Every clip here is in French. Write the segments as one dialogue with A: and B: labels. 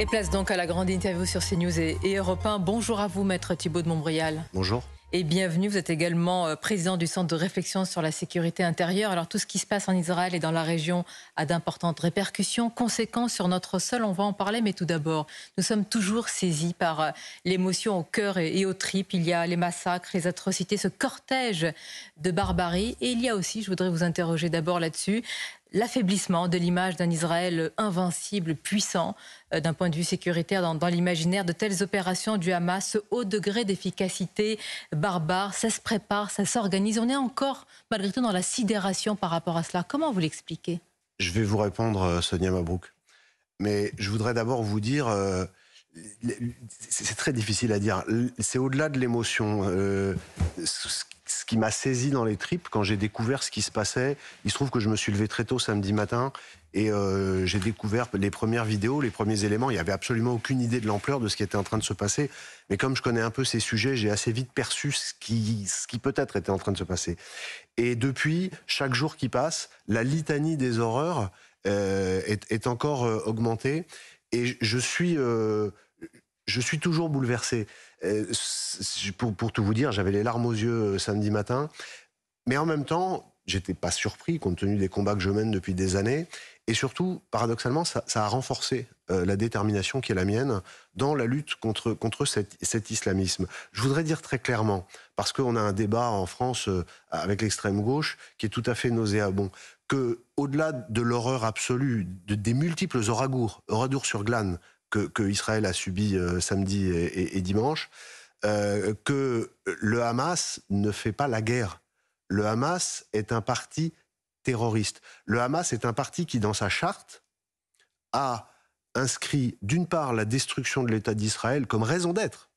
A: Et place donc à la grande interview sur CNews et, et Europe Bonjour à vous, maître Thibault de Montbrial. Bonjour. Et bienvenue, vous êtes également euh, président du Centre de réflexion sur la sécurité intérieure. Alors tout ce qui se passe en Israël et dans la région a d'importantes répercussions, conséquentes sur notre sol, on va en parler, mais tout d'abord, nous sommes toujours saisis par euh, l'émotion au cœur et aux tripes. Il y a les massacres, les atrocités, ce cortège de barbarie. Et il y a aussi, je voudrais vous interroger d'abord là-dessus, l'affaiblissement de l'image d'un Israël invincible, puissant, euh, d'un point de vue sécuritaire dans, l'imaginaire de telles opérations du Hamas, ce haut degré d'efficacité barbare, ça se prépare, ça s'organise. On est encore, malgré tout, dans la sidération par rapport à cela. Comment vous l'expliquez
B: Je vais vous répondre, euh, Sonia Mabrouk. Mais je voudrais d'abord vous dire... Euh, c'est très difficile à dire. C'est au-delà de l'émotion ce qui m'a saisi dans les tripes quand j'ai découvert ce qui se passait. Il se trouve que je me suis levé très tôt samedi matin et euh, j'ai découvert les premières vidéos, les premiers éléments. Il n'y avait absolument aucune idée de l'ampleur de ce qui était en train de se passer. Mais comme je connais un peu ces sujets, j'ai assez vite perçu ce qui, ce qui peut-être était en train de se passer. Et depuis, chaque jour qui passe, la litanie des horreurs euh, est, encore euh, augmentée. Et je suis je suis toujours bouleversé. Euh, pour, tout vous dire, j'avais les larmes aux yeux euh, samedi matin. Mais en même temps, j'étais pas surpris compte tenu des combats que je mène depuis des années. Et surtout, paradoxalement, ça, a renforcé euh, la détermination qui est la mienne dans la lutte contre, contre cet, islamisme. Je voudrais dire très clairement, parce qu'on a un débat en France avec l'extrême gauche qui est tout à fait nauséabond, que au-delà de l'horreur absolue, des multiples horagours, oradours sur glane que, Israël a subi euh, samedi et dimanche, euh, que le Hamas ne fait pas la guerre. Le Hamas est un parti terroriste. Le Hamas est un parti qui, dans sa charte, a inscrit d'une part la destruction de l'État d'Israël comme raison d'être,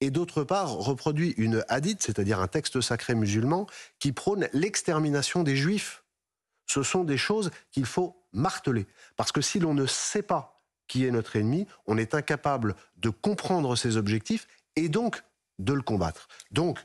B: et d'autre part reproduit une hadith, c'est-à-dire un texte sacré musulman, qui prône l'extermination des juifs. Ce sont des choses qu'il faut marteler, parce que si l'on ne sait pas qui est notre ennemi, on est incapable de comprendre ses objectifs et donc de le combattre. Donc,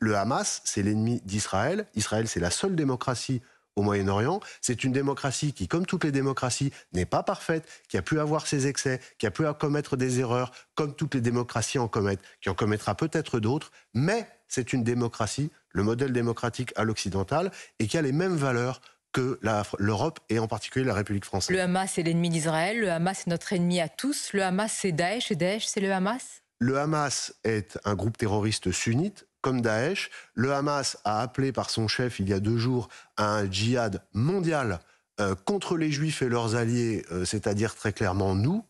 B: le Hamas, c'est l'ennemi d'Israël. Israël, c'est la seule démocratie au Moyen-Orient. C'est une démocratie qui, comme toutes les démocraties, n'est pas parfaite, qui a pu avoir ses excès, qui a pu commettre des erreurs, comme toutes les démocraties en commettent, qui en commettra peut-être d'autres, mais c'est une démocratie, le modèle démocratique à l'occidental, et qui a les mêmes valeurs que l'Europe et en particulier la République française.
A: Le Hamas est l'ennemi d'Israël, le Hamas est notre ennemi à tous, le Hamas c'est Daesh et Daesh c'est le Hamas
B: Le Hamas est un groupe terroriste sunnite comme Daesh. Le Hamas a appelé par son chef il y a deux jours à un djihad mondial euh, contre les juifs et leurs alliés, euh, c'est-à-dire très clairement nous.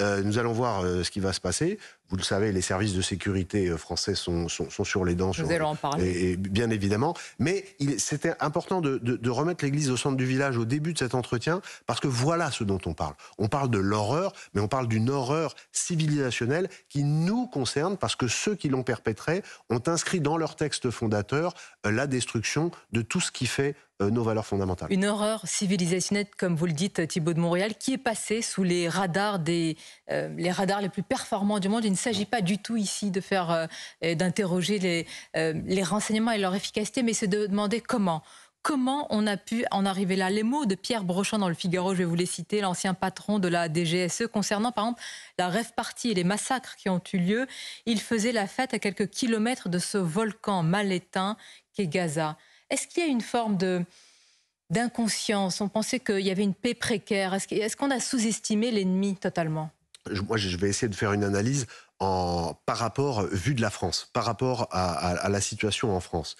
B: Euh, nous allons voir ce qui va se passer vous le savez, les services de sécurité euh, français sont, sont, sur les dents. Vous allez en parler. Et, bien évidemment. Mais c'était important de, de, remettre l'Église au centre du village au début de cet entretien, parce que voilà ce dont on parle. On parle de l'horreur, mais on parle d'une horreur civilisationnelle qui nous concerne, parce que ceux qui l'ont perpétrée ont inscrit dans leur texte fondateur euh, la destruction de tout ce qui fait euh, nos valeurs fondamentales.
A: Une horreur civilisationnelle, comme vous le dites, Thibault de Montréal, qui est passée sous les radars, des, les, radars les plus performants du monde, il ne s'agit pas du tout ici de faire, euh, d'interroger les, euh, les renseignements et leur efficacité, mais c'est de demander comment comment on a pu en arriver là. Les mots de Pierre Brochant dans le Figaro, je vais vous les citer, l'ancien patron de la DGSE, concernant par exemple la rêve partie et les massacres qui ont eu lieu. Il faisait la fête à quelques kilomètres de ce volcan mal éteint qu'est Gaza. Est-ce qu'il y a une forme de d'inconscience On pensait qu'il y avait une paix précaire. Est-ce qu'on a sous-estimé l'ennemi totalement
B: Moi, je vais essayer de faire une analyse par rapport, vu de la France, par rapport à la situation en France.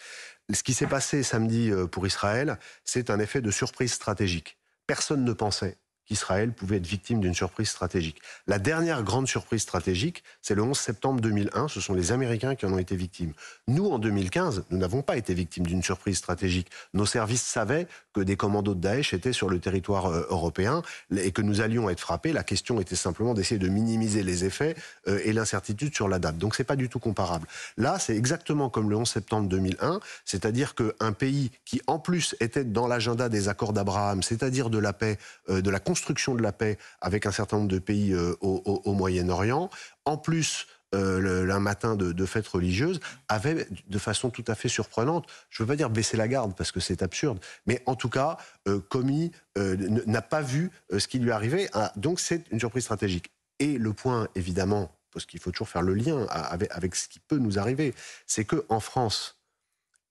B: Ce qui s'est passé samedi euh, pour Israël, c'est un effet de surprise stratégique. Personne ne pensait Israël pouvait être victime d'une surprise stratégique. La dernière grande surprise stratégique, c'est le 11 septembre 2001. Ce sont les Américains qui en ont été victimes. Nous, en 2015, nous n'avons pas été victimes d'une surprise stratégique. Nos services savaient que des commandos de Daesh étaient sur le territoire euh, européen et que nous allions être frappés. La question était simplement d'essayer de minimiser les effets euh, et l'incertitude sur la date. Donc, c'est pas du tout comparable. Là, c'est exactement comme le 11 septembre 2001, c'est-à-dire qu'un pays qui, en plus, était dans l'agenda des accords d'Abraham, c'est-à-dire de la paix, euh, de la construction construction de la paix avec un certain nombre de pays euh, au, Moyen-Orient, en plus euh, matin de, fête religieuse, avait de façon tout à fait surprenante, je ne veux pas dire baisser la garde parce que c'est absurde, mais en tout cas euh, commis, n'a pas vu ce qui lui arrivait. Ah, donc c'est une surprise stratégique. Et le point, évidemment, parce qu'il faut toujours faire le lien avec, avec ce qui peut nous arriver, c'est que en France,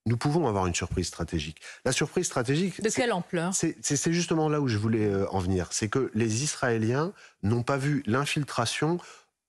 B: nous pouvons avoir une surprise stratégique. La surprise stratégique... De quelle ampleur C'est justement là où je voulais euh, en venir. C'est que les Israéliens n'ont pas vu l'infiltration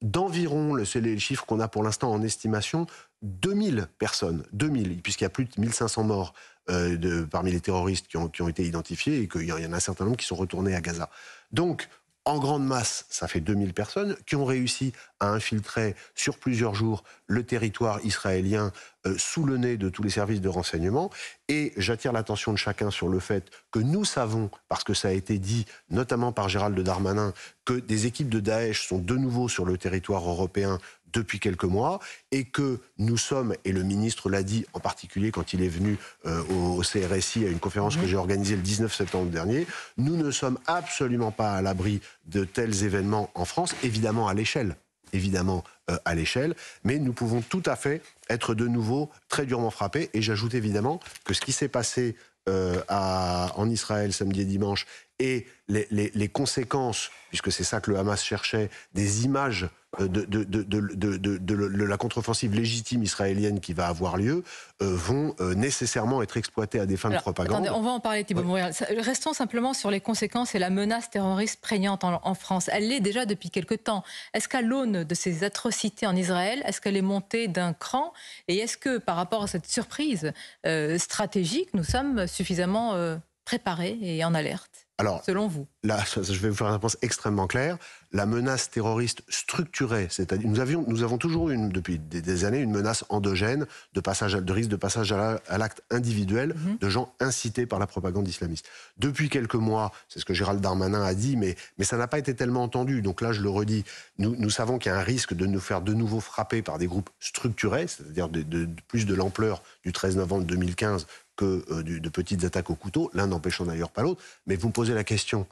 B: d'environ, c'est le chiffres qu'on a pour l'instant en estimation, 2000 personnes, 2000, puisqu'il y a plus de 1500 morts euh, de, parmi les terroristes qui ont, qui ont été identifiés et qu'il y en a un certain nombre qui sont retournés à Gaza. Donc, en grande masse, ça fait 2000 personnes, qui ont réussi à infiltrer sur plusieurs jours le territoire israélien euh, sous le nez de tous les services de renseignement. Et j'attire l'attention de chacun sur le fait que nous savons, parce que ça a été dit notamment par Gérald Darmanin, que des équipes de Daesh sont de nouveau sur le territoire européen depuis quelques mois et que nous sommes, et le ministre l'a dit en particulier quand il est venu euh, au, CRSI à une conférence que j'ai organisée le 19 septembre dernier, nous ne sommes absolument pas à l'abri de tels événements en France, évidemment à l'échelle évidemment euh, à l'échelle, mais nous pouvons tout à fait être de nouveau très durement frappés. Et j'ajoute évidemment que ce qui s'est passé euh, en Israël samedi et dimanche et les, conséquences, puisque c'est ça que le Hamas cherchait, des images euh, de, de, la contre-offensive légitime israélienne qui va avoir lieu, euh, vont euh, nécessairement être exploitées à des fins de propagande. on
A: va en parler, Thibault Restons simplement sur les conséquences et la menace terroriste prégnante en, France. Elle l'est déjà depuis quelque temps. Est-ce qu'à l'aune de ces atrocités en Israël, est-ce qu'elle est montée d'un cran Et est-ce que, par rapport à cette surprise stratégique, nous sommes suffisamment préparés et en alerte
B: alors, selon vous Là, je vais vous faire une réponse extrêmement claire. La menace terroriste structurée, c'est-à-dire nous avions, nous avons toujours eu depuis des, années une menace endogène de passage, risque de passage à l'acte individuel mhm. de gens incités par la propagande islamiste. Depuis quelques mois, c'est ce que Gérald Darmanin a dit, mais mais ça n'a pas été tellement entendu. Donc là, je le redis, nous, nous savons qu'il y a un risque de nous faire de nouveau frapper par des groupes structurés, c'est-à-dire de, plus de l'ampleur du 13 novembre 2015 euh, de petites attaques au couteau, l'un n'empêchant d'ailleurs pas l'autre. Mais vous me posez la question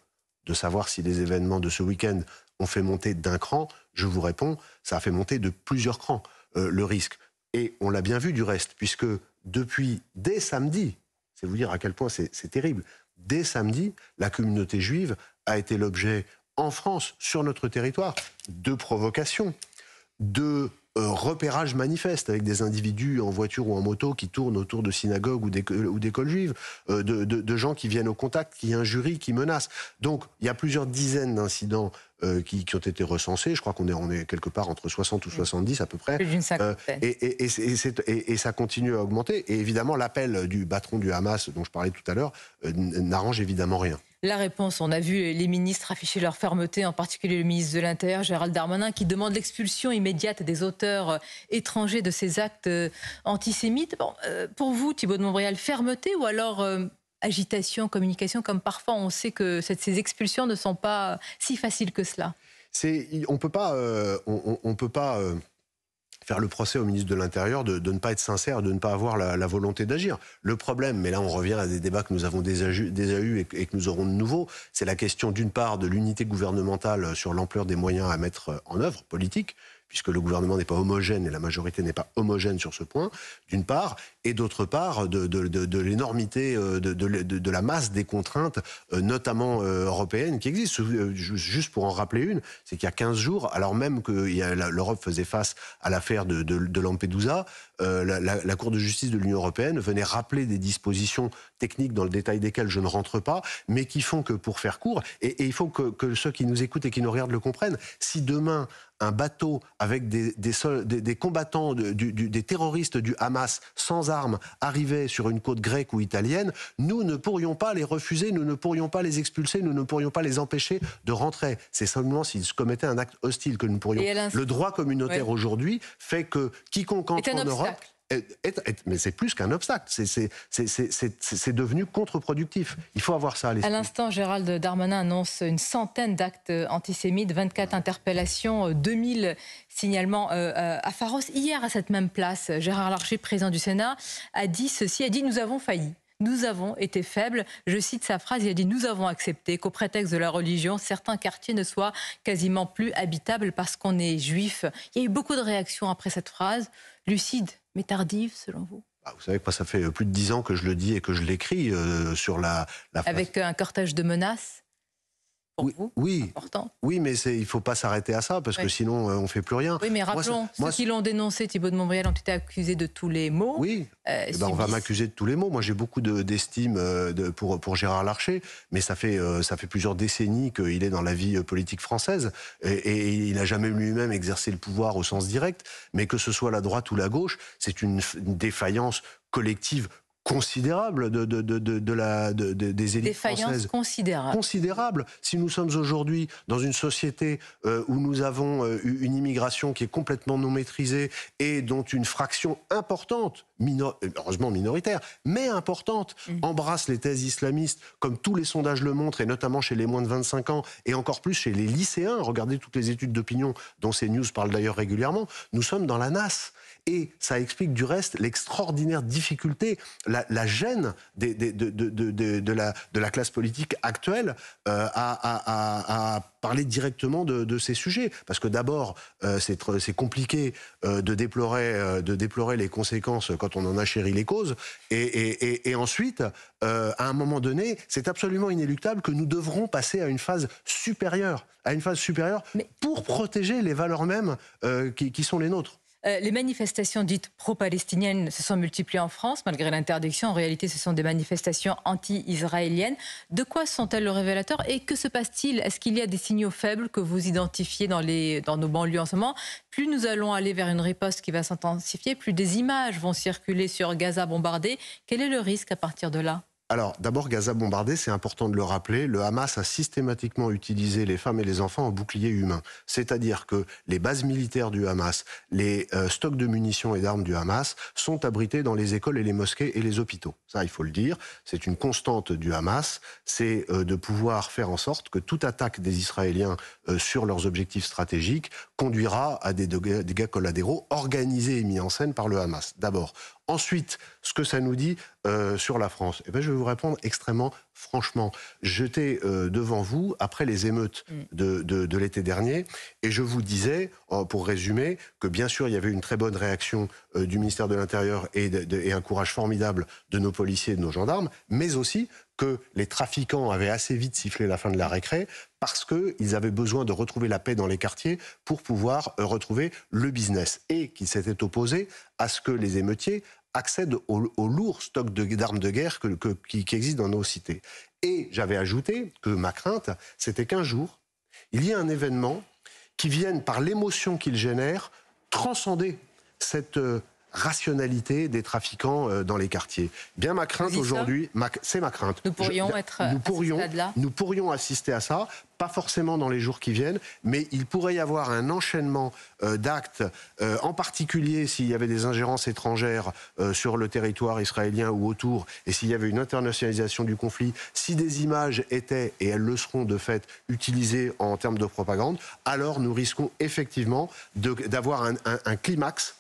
B: de savoir si les événements de ce week-end ont fait monter d'un cran. Je vous réponds, ça a fait monter de plusieurs crans euh, le risque. Et on l'a bien vu du reste, puisque depuis dès samedi, c'est vous dire à quel point c'est terrible, dès samedi, la communauté juive a été l'objet en France, sur notre territoire, de provocations, de euh, repérage manifeste avec des individus en voiture ou en moto qui tournent autour de synagogues ou d'écoles juives, euh, de, gens qui viennent au contact, qui injurient, qui menacent. Donc il y a plusieurs dizaines d'incidents euh, qui, ont été recensés. Je crois qu'on est, quelque part entre 60 ou 70 à peu près. Plus et, et, et, ça continue à augmenter. Et évidemment, l'appel du patron du Hamas, dont je parlais tout à l'heure, n'arrange évidemment rien
A: la réponse. On a vu les ministres afficher leur fermeté, en particulier le ministre de l'Intérieur, Gérald Darmanin, qui demande l'expulsion immédiate des auteurs euh, étrangers de ces actes euh, antisémites. Euh, pour vous, Thibault de Montréal, fermeté ou alors agitation, communication, comme parfois on sait que ces expulsions ne sont pas si faciles que cela
B: on ne peut pas faire le procès au ministre de l'Intérieur de, ne pas être sincère, de ne pas avoir la, volonté d'agir. Le problème, mais là on revient à des débats que nous avons déjà, eus et, et, que nous aurons de nouveau, c'est la question d'une part de l'unité gouvernementale sur l'ampleur des moyens à mettre en œuvre, politique, puisque le gouvernement n'est pas homogène et la majorité n'est pas homogène sur ce point, d'une part, et d'autre part, de, l'énormité, euh, de, la masse des contraintes, euh, notamment euh, européennes, qui existent. Juste pour en rappeler une, c'est qu'il y a 15 jours, alors même que l'Europe faisait face à l'affaire de Lampedusa, euh, la, Cour de justice de l'Union européenne venait rappeler des dispositions techniques dans le détail desquelles je ne rentre pas, mais qui font que, pour faire court, et, il faut que, ceux qui nous écoutent et qui nous regardent le comprennent, si demain un bateau avec des, des, combattants, des terroristes du Hamas sans armes arrivait sur une côte grecque ou italienne, nous ne pourrions pas les refuser, nous ne pourrions pas les expulser, nous ne pourrions pas les empêcher de rentrer. C'est seulement s'ils commettaient un acte hostile que nous pourrions. Le droit communautaire aujourd'hui fait que quiconque entre en Europe mais c'est plus qu'un obstacle, c'est devenu contre-productif. Il faut avoir ça à l'esprit. À
A: l'instant, Gérald Darmanin annonce une centaine d'actes euh, antisémites, 24 interpellations, 2000 euh, signalements euh, à Pharos. Hier, à cette même place, Gérard Larcher, président du Sénat, a dit ceci, a dit « Nous avons failli ». Nous avons été faibles. Je cite sa phrase, il a dit Nous avons accepté qu'au prétexte de la religion, certains quartiers ne soient quasiment plus habitables parce qu'on est juif. Il y a eu beaucoup de réactions après cette phrase, lucide mais tardive selon vous
B: ah, vous savez que ça fait plus de dix ans que je le dis et que je l'écris euh, sur la, la. Avec
A: un cortège de menaces
B: oui, oui, mais il ne faut pas s'arrêter à ça, parce que sinon, euh, on ne fait plus rien. Oui, mais rappelons, moi, ceux qui
A: l'ont dénoncé, Thibault de Montbrial, ont été accusés de tous les maux. Oui, euh, eh ben, on va m'accuser
B: de tous les maux. Moi, j'ai beaucoup d'estime euh, pour, pour Gérard Larcher, mais ça fait, ça fait plusieurs décennies qu'il est dans la vie politique française, et, il n'a jamais lui-même exercé le pouvoir au sens direct, mais que ce soit la droite ou la gauche, c'est une défaillance collective considérable de, de, la, des élites françaises.
A: considérable.
B: Considérable. Si nous sommes aujourd'hui dans une société euh, où nous avons euh, une immigration qui est complètement non maîtrisée et dont une fraction importante, euh, heureusement minoritaire, mais importante, mmh. embrasse les thèses islamistes, comme tous les sondages le montrent, et notamment chez les moins de 25 ans, et encore plus chez les lycéens. Regardez toutes les études d'opinion dont ces news parle d'ailleurs régulièrement. Nous sommes dans la nasse. Et ça explique du reste l'extraordinaire difficulté, la, gêne de, la, classe politique actuelle euh, à, parler directement de, ces sujets. Parce que d'abord, euh, c'est compliqué euh, de, déplorer, de déplorer les conséquences quand on en a chéri les causes. Et, ensuite, à un moment donné, c'est absolument inéluctable que nous devrons passer à une phase supérieure, à une phase supérieure pour protéger les valeurs mêmes qui sont les nôtres.
A: Euh, les manifestations dites pro-palestiniennes se sont multipliées en France, malgré l'interdiction. En réalité, ce sont des manifestations anti-israéliennes. De quoi sont-elles le révélateur Et que se passe-t-il Est-ce qu'il y a des signaux faibles que vous identifiez dans, dans nos banlieues en ce moment Plus nous allons aller vers une riposte qui va s'intensifier, plus des images vont circuler sur Gaza bombardée. Quel est le risque à partir de là
B: alors, d'abord, Gaza bombardé, c'est important de le rappeler, le Hamas a systématiquement utilisé les femmes et les enfants en bouclier humain. C'est-à-dire que les bases militaires du Hamas, les euh, stocks de munitions et d'armes du Hamas sont abrités dans les écoles et les mosquées et les hôpitaux. Ça, il faut le dire, c'est une constante du Hamas, c'est euh, de pouvoir faire en sorte que toute attaque des Israéliens euh, sur leurs objectifs stratégiques conduira à des dégâts collatéraux organisés et mis en scène par le Hamas. D'abord. Ensuite, ce que ça nous dit euh, sur la France, Et eh bien, je vais vous répondre extrêmement franchement. J'étais euh, devant vous après les émeutes mm. de, de, l'été dernier et je vous disais, oh, pour résumer, que bien sûr, il y avait une très bonne réaction euh, du ministère de l'Intérieur et, et un courage formidable de nos policiers et de nos gendarmes, mais aussi que les trafiquants avaient assez vite sifflé la fin de la récré parce qu'ils avaient besoin de retrouver la paix dans les quartiers pour pouvoir retrouver le business et qu'ils s'étaient opposés à ce que les émeutiers accède au, lourd stock d'armes de, guerre que, qui, qui existe dans nos cités. Et j'avais ajouté que ma crainte, c'était qu'un jour, il y ait un événement qui vienne, par l'émotion qu'il génère, transcender cette euh, rationalité des trafiquants euh, dans les quartiers. Bien ma crainte aujourd'hui, c'est ma crainte. Nous pourrions être nous pourrions, nous pourrions assister à ça, pas forcément dans les jours qui viennent, mais il pourrait y avoir un enchaînement euh, d'actes, euh, en particulier s'il y avait des ingérences étrangères sur le territoire israélien ou autour, et s'il y avait une internationalisation du conflit, si des images étaient, et elles le seront de fait, utilisées en termes de propagande, alors nous risquons effectivement d'avoir un climax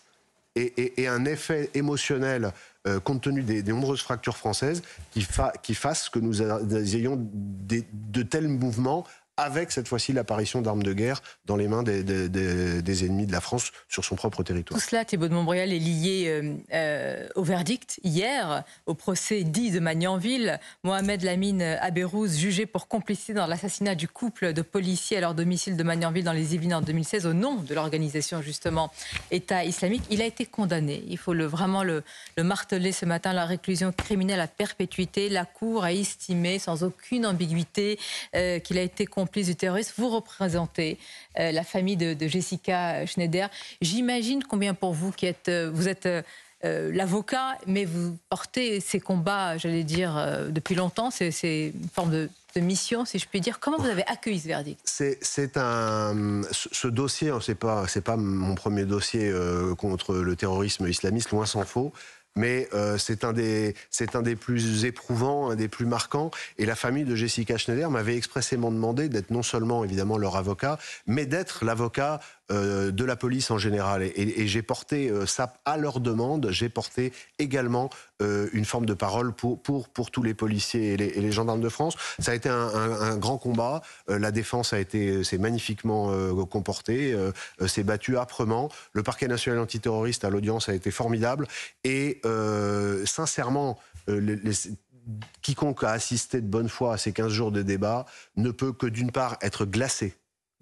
B: et, un effet émotionnel euh, compte tenu des, nombreuses fractures françaises qui, fassent fasse que nous ayons de tels mouvements avec cette fois-ci l'apparition d'armes de guerre dans les mains des, ennemis de la France sur son propre territoire.
A: Tout cela, Thibault de Montbrial, est lié euh, euh, au verdict hier, au procès dit de Magnanville. Mohamed Lamine Abérouz, jugé pour complicité dans l'assassinat du couple de policiers à leur domicile de Magnanville dans les Yvelines en 2016 au nom de l'organisation justement État islamique, il a été condamné. Il faut le, vraiment le, marteler ce matin, la réclusion criminelle à perpétuité. La Cour a estimé sans aucune ambiguïté euh, qu'il a été condamné du Vous représentez euh, la famille de, Jessica Schneider. J'imagine combien pour vous qui êtes, euh, vous êtes euh, l'avocat, mais vous portez ces combats, j'allais dire, depuis longtemps. C'est une forme de, mission, si je puis dire. Comment vous avez accueilli ce verdict
B: C'est un. Ce dossier, hein, ce pas, pas mon premier dossier contre le terrorisme islamiste, loin s'en faut mais euh, c'est un, des, un des plus éprouvants, un des plus marquants. Et la famille de Jessica Schneider m'avait expressément demandé d'être non seulement évidemment leur avocat, mais d'être l'avocat euh, de la police en général. Et, j'ai porté euh, ça à leur demande. J'ai porté également euh, une forme de parole pour, pour, pour tous les policiers et les, gendarmes de France. Ça a été un, grand combat. la défense a été s'est magnifiquement comportée, s'est battue âprement. Le parquet national antiterroriste à l'audience a été formidable. Et sincèrement, quiconque a assisté de bonne foi à ces 15 jours de débat ne peut que d'une part être glacé,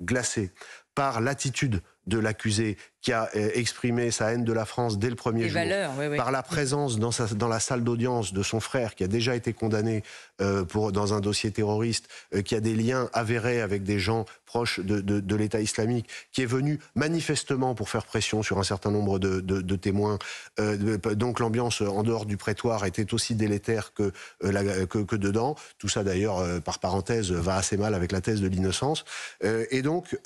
B: glacé par l'attitude de l'accusé qui a euh, exprimé sa haine de la France dès le premier er jour, par la présence dans, sa, dans la salle d'audience de son frère qui a déjà été condamné euh, pour, dans un dossier terroriste, euh, qui a des liens avérés avec des gens proches de, de, l'État islamique, qui est venu manifestement pour faire pression sur un certain nombre de, de témoins. donc l'ambiance en dehors du prétoire était aussi délétère que, que, que, dedans. Tout ça d'ailleurs, par parenthèse, va assez mal avec la thèse de l'innocence. et donc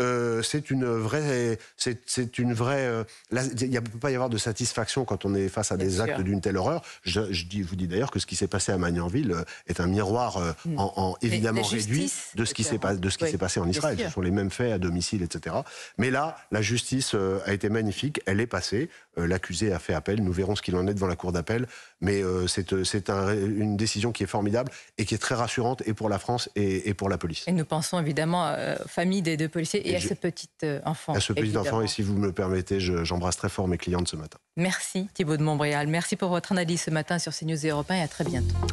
B: c'est une vraie, c'est une vraie euh, il ne peut pas y avoir de satisfaction quand on est face à des actes d'une telle horreur. Je, vous dis d'ailleurs que ce qui s'est passé à Magnanville euh, est un miroir euh, mm. évidemment réduit de ce qui s'est passé en Israël. Ce sont les mêmes faits à domicile, etc. Mais là, la justice a été magnifique. Elle est passée. L'accusé a fait appel. Nous verrons ce qu'il en est devant la cour d'appel. Mais euh, c'est euh, une décision qui est formidable et qui est très rassurante et pour la France et, pour la police.
A: Et nous pensons évidemment aux euh, familles des deux policiers et, à ce petit
B: enfant. À ce petit enfant, et si vous me le permettez, j'embrasse très fort mes clientes ce matin.
A: Merci Thibault de Montbrial. merci pour votre analyse ce matin sur CNews Europe Européens et à très bientôt.